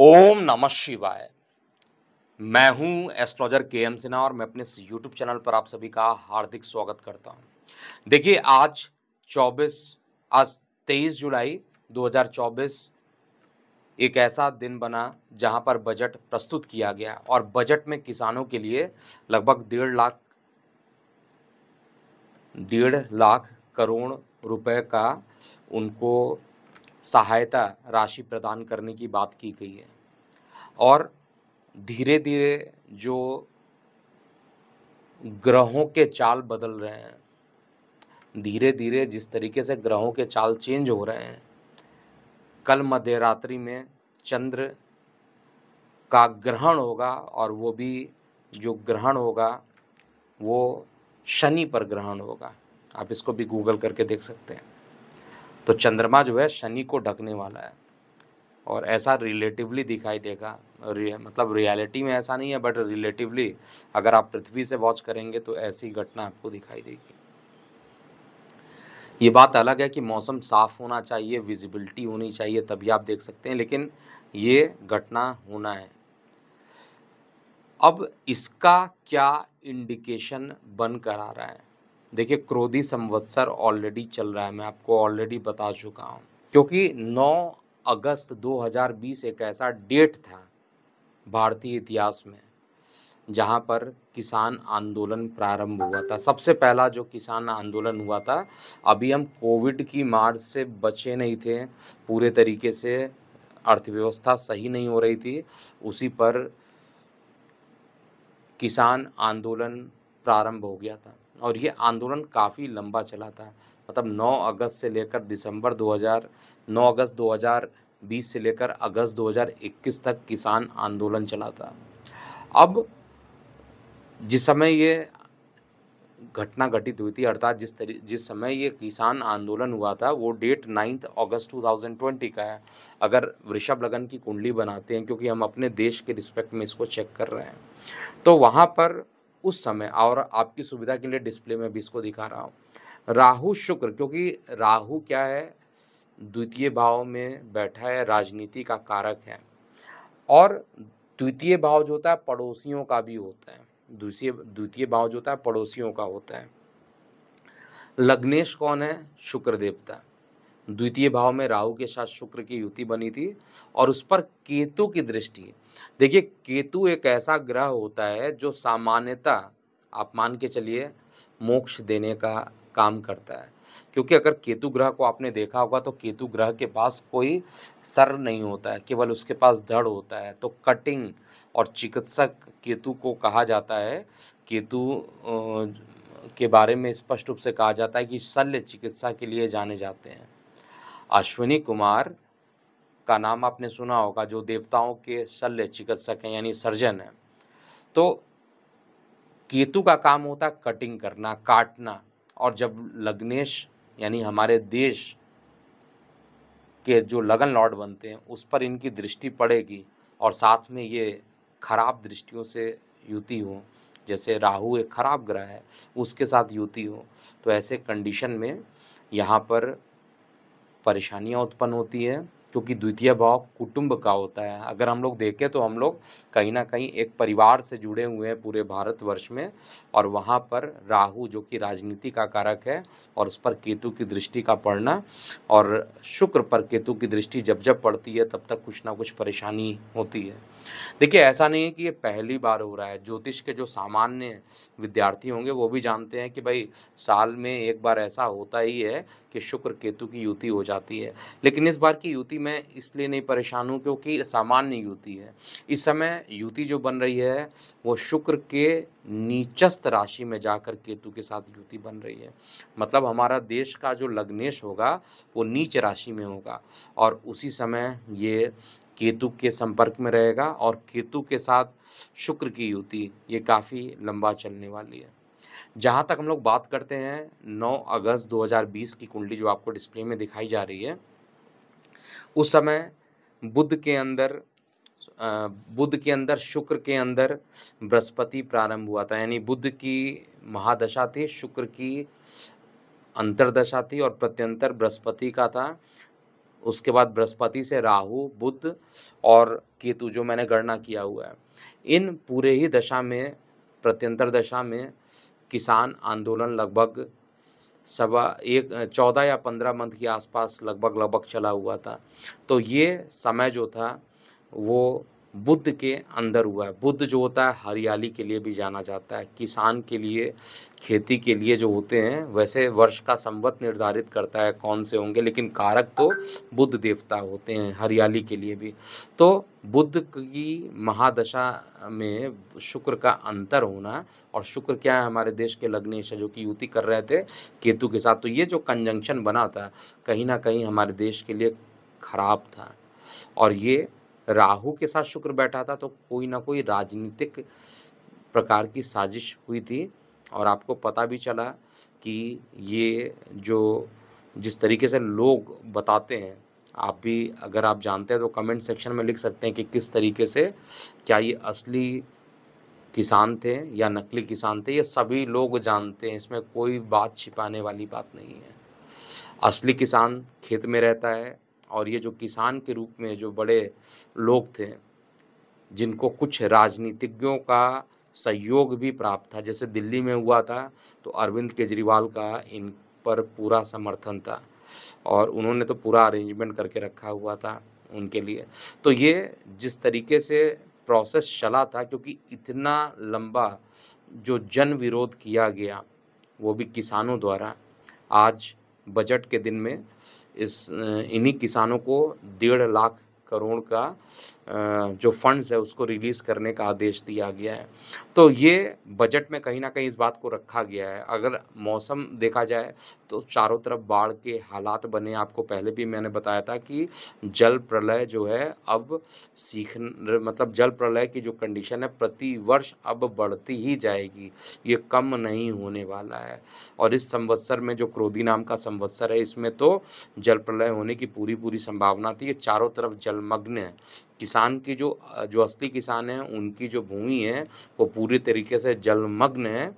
ओम नमः शिवाय मैं हूं एस्ट्रोलॉजर के एम सिन्हा और मैं अपने यूट्यूब चैनल पर आप सभी का हार्दिक स्वागत करता हूं देखिए आज 24 आज 23 जुलाई 2024 एक ऐसा दिन बना जहां पर बजट प्रस्तुत किया गया और बजट में किसानों के लिए लगभग डेढ़ लाख डेढ़ लाख करोड़ रुपए का उनको सहायता राशि प्रदान करने की बात की गई है और धीरे धीरे जो ग्रहों के चाल बदल रहे हैं धीरे धीरे जिस तरीके से ग्रहों के चाल चेंज हो रहे हैं कल मध्य रात्रि में चंद्र का ग्रहण होगा और वो भी जो ग्रहण होगा वो शनि पर ग्रहण होगा आप इसको भी गूगल करके देख सकते हैं तो चंद्रमा जो है शनि को ढकने वाला है और ऐसा रिलेटिवली दिखाई देगा मतलब रियलिटी में ऐसा नहीं है बट रिलेटिवली अगर आप पृथ्वी से वॉच करेंगे तो ऐसी घटना आपको दिखाई देगी ये बात अलग है कि मौसम साफ़ होना चाहिए विजिबिलिटी होनी चाहिए तभी आप देख सकते हैं लेकिन ये घटना होना है अब इसका क्या इंडिकेशन बन कर आ रहा है देखिए क्रोधी संवत्सर ऑलरेडी चल रहा है मैं आपको ऑलरेडी बता चुका हूँ क्योंकि 9 अगस्त 2020 एक ऐसा डेट था भारतीय इतिहास में जहाँ पर किसान आंदोलन प्रारंभ हुआ था सबसे पहला जो किसान आंदोलन हुआ था अभी हम कोविड की मार से बचे नहीं थे पूरे तरीके से अर्थव्यवस्था सही नहीं हो रही थी उसी पर किसान आंदोलन प्रारंभ हो गया था और ये आंदोलन काफ़ी लंबा चला था मतलब 9 अगस्त से लेकर दिसंबर 2000 9 अगस्त 2020 से लेकर अगस्त 2021 तक किसान आंदोलन चला था अब जिस समय ये घटना घटित हुई थी अर्थात जिस तरी जिस समय ये किसान आंदोलन हुआ था वो डेट नाइन्थ अगस्त 2020 का है अगर वृषभ लगन की कुंडली बनाते हैं क्योंकि हम अपने देश के रिस्पेक्ट में इसको चेक कर रहे हैं तो वहाँ पर उस समय और आपकी सुविधा के लिए डिस्प्ले में भी इसको दिखा रहा हूँ राहु शुक्र क्योंकि राहु क्या है द्वितीय भाव में बैठा है राजनीति का कारक है और द्वितीय भाव जो होता है पड़ोसियों का भी होता है दूसरे द्वितीय भाव जो होता है पड़ोसियों का होता है लग्नेश कौन है शुक्र देवता द्वितीय भाव में राहु के साथ शुक्र की युति बनी थी और उस पर केतु की दृष्टि देखिए केतु एक ऐसा ग्रह होता है जो सामान्यता आप मान के चलिए मोक्ष देने का काम करता है क्योंकि अगर केतु ग्रह को आपने देखा होगा तो केतु ग्रह के पास कोई सर नहीं होता है केवल उसके पास धड़ होता है तो कटिंग और चिकित्सक केतु को कहा जाता है केतु के बारे में स्पष्ट रूप से कहा जाता है कि शल्य चिकित्सा के लिए जाने जाते हैं अश्विनी कुमार का नाम आपने सुना होगा जो देवताओं के शल्य चिकित्सक हैं यानी सर्जन हैं तो केतु का काम होता है कटिंग करना काटना और जब लग्नेश यानी हमारे देश के जो लगन लॉर्ड बनते हैं उस पर इनकी दृष्टि पड़ेगी और साथ में ये खराब दृष्टियों से युति हो जैसे राहु एक खराब ग्रह है उसके साथ युति हो तो ऐसे कंडीशन में यहाँ पर परेशानियाँ उत्पन्न होती हैं क्योंकि द्वितीय भाव कुटुंब का होता है अगर हम लोग देखें तो हम लोग कहीं ना कहीं एक परिवार से जुड़े हुए हैं पूरे भारतवर्ष में और वहाँ पर राहु जो कि राजनीति का कारक है और उस पर केतु की दृष्टि का पड़ना और शुक्र पर केतु की दृष्टि जब जब पड़ती है तब तक कुछ ना कुछ परेशानी होती है देखिए ऐसा नहीं है कि ये पहली बार हो रहा है ज्योतिष के जो सामान्य विद्यार्थी होंगे वो भी जानते हैं कि भाई साल में एक बार ऐसा होता ही है कि शुक्र केतु की युति हो जाती है लेकिन इस बार की युति मैं इसलिए नहीं परेशान हूँ क्योंकि सामान्य युति है इस समय युति जो बन रही है वो शुक्र के नीचस्त राशि में जाकर केतु के साथ युति बन रही है मतलब हमारा देश का जो लग्नेश होगा वो नीच राशि में होगा और उसी समय ये केतु के संपर्क में रहेगा और केतु के साथ शुक्र की युति ये काफ़ी लंबा चलने वाली है जहाँ तक हम लोग बात करते हैं 9 अगस्त 2020 की कुंडली जो आपको डिस्प्ले में दिखाई जा रही है उस समय बुद्ध के अंदर बुद्ध के अंदर शुक्र के अंदर बृहस्पति प्रारंभ हुआ था यानी बुद्ध की महादशा थी शुक्र की अंतरदशा थी और प्रत्यंतर बृहस्पति का था उसके बाद बृहस्पति से राहु बुद्ध और केतु जो मैंने गणना किया हुआ है इन पूरे ही दशा में प्रत्यंतर दशा में किसान आंदोलन लगभग सवा एक चौदह या पंद्रह मंथ के आसपास लगभग लगभग चला हुआ था तो ये समय जो था वो बुद्ध के अंदर हुआ है बुद्ध जो होता है हरियाली के लिए भी जाना जाता है किसान के लिए खेती के लिए जो होते हैं वैसे वर्ष का संवत निर्धारित करता है कौन से होंगे लेकिन कारक तो बुद्ध देवता होते हैं हरियाली के लिए भी तो बुद्ध की महादशा में शुक्र का अंतर होना और शुक्र क्या है हमारे देश के लग्नेश जो कि युति कर रहे थे केतु के साथ तो ये जो कंजंक्शन बना था कहीं ना कहीं हमारे देश के लिए खराब था और ये राहु के साथ शुक्र बैठा था तो कोई ना कोई राजनीतिक प्रकार की साजिश हुई थी और आपको पता भी चला कि ये जो जिस तरीके से लोग बताते हैं आप भी अगर आप जानते हैं तो कमेंट सेक्शन में लिख सकते हैं कि किस तरीके से क्या ये असली किसान थे या नकली किसान थे ये सभी लोग जानते हैं इसमें कोई बात छिपाने वाली बात नहीं है असली किसान खेत में रहता है और ये जो किसान के रूप में जो बड़े लोग थे जिनको कुछ राजनीतिज्ञों का सहयोग भी प्राप्त था जैसे दिल्ली में हुआ था तो अरविंद केजरीवाल का इन पर पूरा समर्थन था और उन्होंने तो पूरा अरेंजमेंट करके रखा हुआ था उनके लिए तो ये जिस तरीके से प्रोसेस चला था क्योंकि इतना लंबा जो जन विरोध किया गया वो भी किसानों द्वारा आज बजट के दिन में इस इन्हीं किसानों को डेढ़ लाख करोड़ का जो फंड्स है उसको रिलीज़ करने का आदेश दिया गया है तो ये बजट में कहीं ना कहीं इस बात को रखा गया है अगर मौसम देखा जाए तो चारों तरफ बाढ़ के हालात बने आपको पहले भी मैंने बताया था कि जल प्रलय जो है अब सीख मतलब जल प्रलय की जो कंडीशन है प्रतिवर्ष अब बढ़ती ही जाएगी ये कम नहीं होने वाला है और इस संवत्सर में जो क्रोधी नाम का संवत्सर है इसमें तो जल प्रलय होने की पूरी पूरी संभावना थी ये चारों तरफ जलमग्न है किसान की जो जो असली किसान हैं उनकी जो भूमि है वो पूरी तरीके से जलमग्न है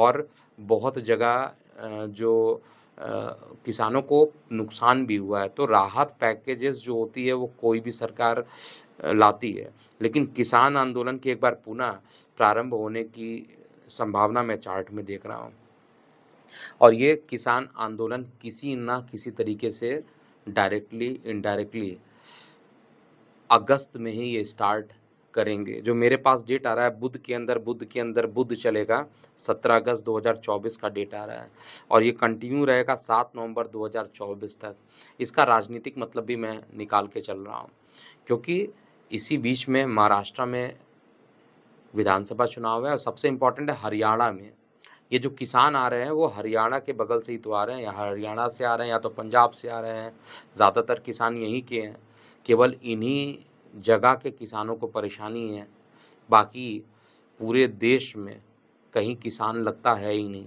और बहुत जगह जो किसानों को नुकसान भी हुआ है तो राहत पैकेजेस जो होती है वो कोई भी सरकार लाती है लेकिन किसान आंदोलन की एक बार पुनः प्रारंभ होने की संभावना मैं चार्ट में देख रहा हूँ और ये किसान आंदोलन किसी ना किसी तरीके से डायरेक्टली इनडायरेक्टली अगस्त में ही ये स्टार्ट करेंगे जो मेरे पास डेट आ रहा है बुध के अंदर बुध के अंदर बुध चलेगा सत्रह अगस्त 2024 का डेट आ रहा है और ये कंटिन्यू रहेगा सात नवंबर 2024 तक इसका राजनीतिक मतलब भी मैं निकाल के चल रहा हूँ क्योंकि इसी बीच में महाराष्ट्र में विधानसभा चुनाव है और सबसे इम्पोर्टेंट है हरियाणा में ये जो किसान आ रहे हैं वो हरियाणा के बगल से ही तो आ रहे हैं या हरियाणा से आ रहे हैं या तो पंजाब से आ रहे हैं ज़्यादातर किसान यहीं के हैं केवल इन्हीं जगह के किसानों को परेशानी है बाकी पूरे देश में कहीं किसान लगता है ही नहीं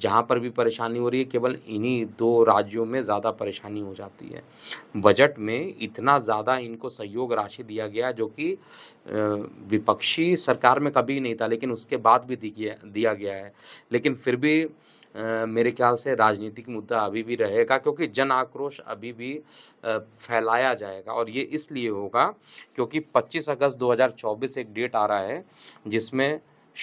जहाँ पर भी परेशानी हो रही है केवल इन्हीं दो राज्यों में ज़्यादा परेशानी हो जाती है बजट में इतना ज़्यादा इनको सहयोग राशि दिया गया जो कि विपक्षी सरकार में कभी नहीं था लेकिन उसके बाद भी दिया गया है लेकिन फिर भी मेरे ख्याल से राजनीतिक मुद्दा अभी भी रहेगा क्योंकि जन आक्रोश अभी भी फैलाया जाएगा और ये इसलिए होगा क्योंकि 25 अगस्त 2024 एक डेट आ रहा है जिसमें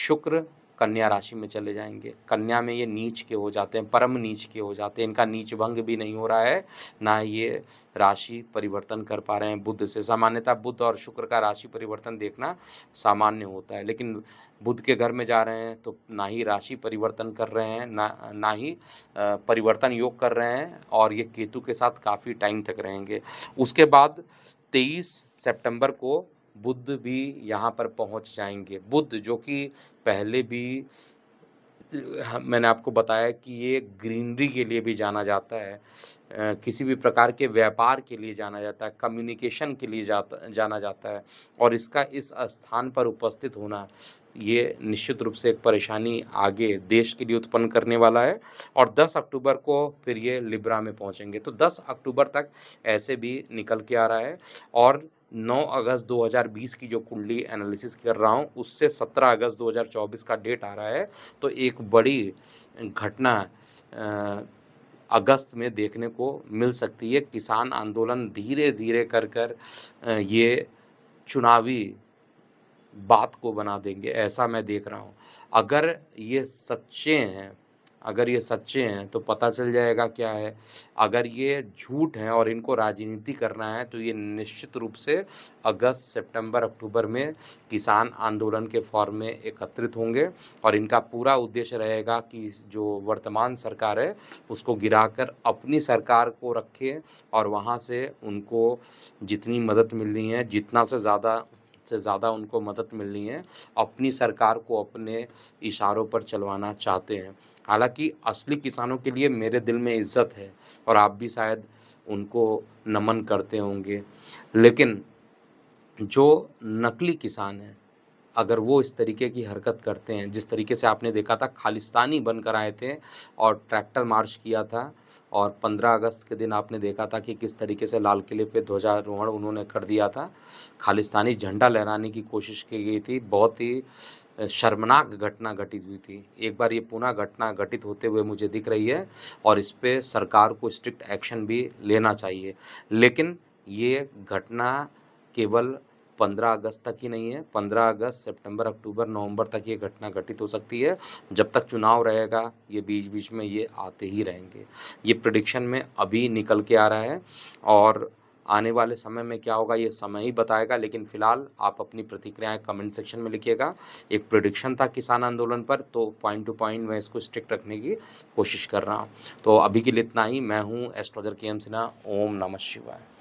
शुक्र कन्या राशि में चले जाएंगे कन्या में ये नीच के हो जाते हैं परम नीच के हो जाते हैं इनका नीच भंग भी नहीं हो रहा है ना ये राशि परिवर्तन कर पा रहे हैं बुद्ध से सामान्यतः बुद्ध और शुक्र का राशि परिवर्तन देखना सामान्य होता है लेकिन बुद्ध के घर में जा रहे हैं तो ना ही राशि परिवर्तन कर रहे हैं ना ना ही परिवर्तन योग कर रहे हैं और ये केतु के साथ काफ़ी टाइम तक रहेंगे उसके बाद तेईस सेप्टेम्बर को बुद्ध भी यहाँ पर पहुँच जाएंगे बुद्ध जो कि पहले भी मैंने आपको बताया कि ये ग्रीनरी के लिए भी जाना जाता है किसी भी प्रकार के व्यापार के लिए जाना जाता है कम्युनिकेशन के लिए जाता जाना जाता है और इसका इस स्थान पर उपस्थित होना ये निश्चित रूप से एक परेशानी आगे देश के लिए उत्पन्न करने वाला है और 10 अक्टूबर को फिर ये लिब्रा में पहुंचेंगे तो 10 अक्टूबर तक ऐसे भी निकल के आ रहा है और 9 अगस्त 2020 की जो कुंडली एनालिसिस कर रहा हूँ उससे 17 अगस्त 2024 का डेट आ रहा है तो एक बड़ी घटना अगस्त में देखने को मिल सकती है किसान आंदोलन धीरे धीरे कर कर ये चुनावी बात को बना देंगे ऐसा मैं देख रहा हूँ अगर ये सच्चे हैं अगर ये सच्चे हैं तो पता चल जाएगा क्या है अगर ये झूठ हैं और इनको राजनीति करना है तो ये निश्चित रूप से अगस्त सितंबर अक्टूबर में किसान आंदोलन के फॉर्म में एकत्रित होंगे और इनका पूरा उद्देश्य रहेगा कि जो वर्तमान सरकार है उसको गिराकर अपनी सरकार को रखें और वहाँ से उनको जितनी मदद मिलनी है जितना से ज़्यादा से ज़्यादा उनको मदद मिलनी है अपनी सरकार को अपने इशारों पर चलवाना चाहते हैं हालांकि असली किसानों के लिए मेरे दिल में इज्जत है और आप भी शायद उनको नमन करते होंगे लेकिन जो नकली किसान हैं अगर वो इस तरीके की हरकत करते हैं जिस तरीके से आपने देखा था खालिस्तानी बनकर आए थे और ट्रैक्टर मार्च किया था और 15 अगस्त के दिन आपने देखा था कि किस तरीके से लाल किले पे ध्वजारोहण उन्होंने कर दिया था खालिस्तानी झंडा लहराने की कोशिश की गई थी बहुत ही शर्मनाक घटना घटित हुई थी एक बार ये पुनः घटना घटित होते हुए मुझे दिख रही है और इस पर सरकार को स्ट्रिक्ट एक्शन भी लेना चाहिए लेकिन ये घटना केवल पंद्रह अगस्त तक ही नहीं है पंद्रह अगस्त सितंबर अक्टूबर नवंबर तक ये घटना घटित हो सकती है जब तक चुनाव रहेगा ये बीच बीच में ये आते ही रहेंगे ये प्रडिक्शन में अभी निकल के आ रहा है और आने वाले समय में क्या होगा ये समय ही बताएगा लेकिन फिलहाल आप अपनी प्रतिक्रियाएं कमेंट सेक्शन में लिखिएगा एक प्रोडिक्शन था किसान आंदोलन पर तो पॉइंट टू पॉइंट मैं इसको स्ट्रिक्ट रखने की कोशिश कर रहा हूँ तो अभी के लिए इतना ही मैं हूँ एस्ट्रोजर के एम सिन्हा ओम नमः शिवाय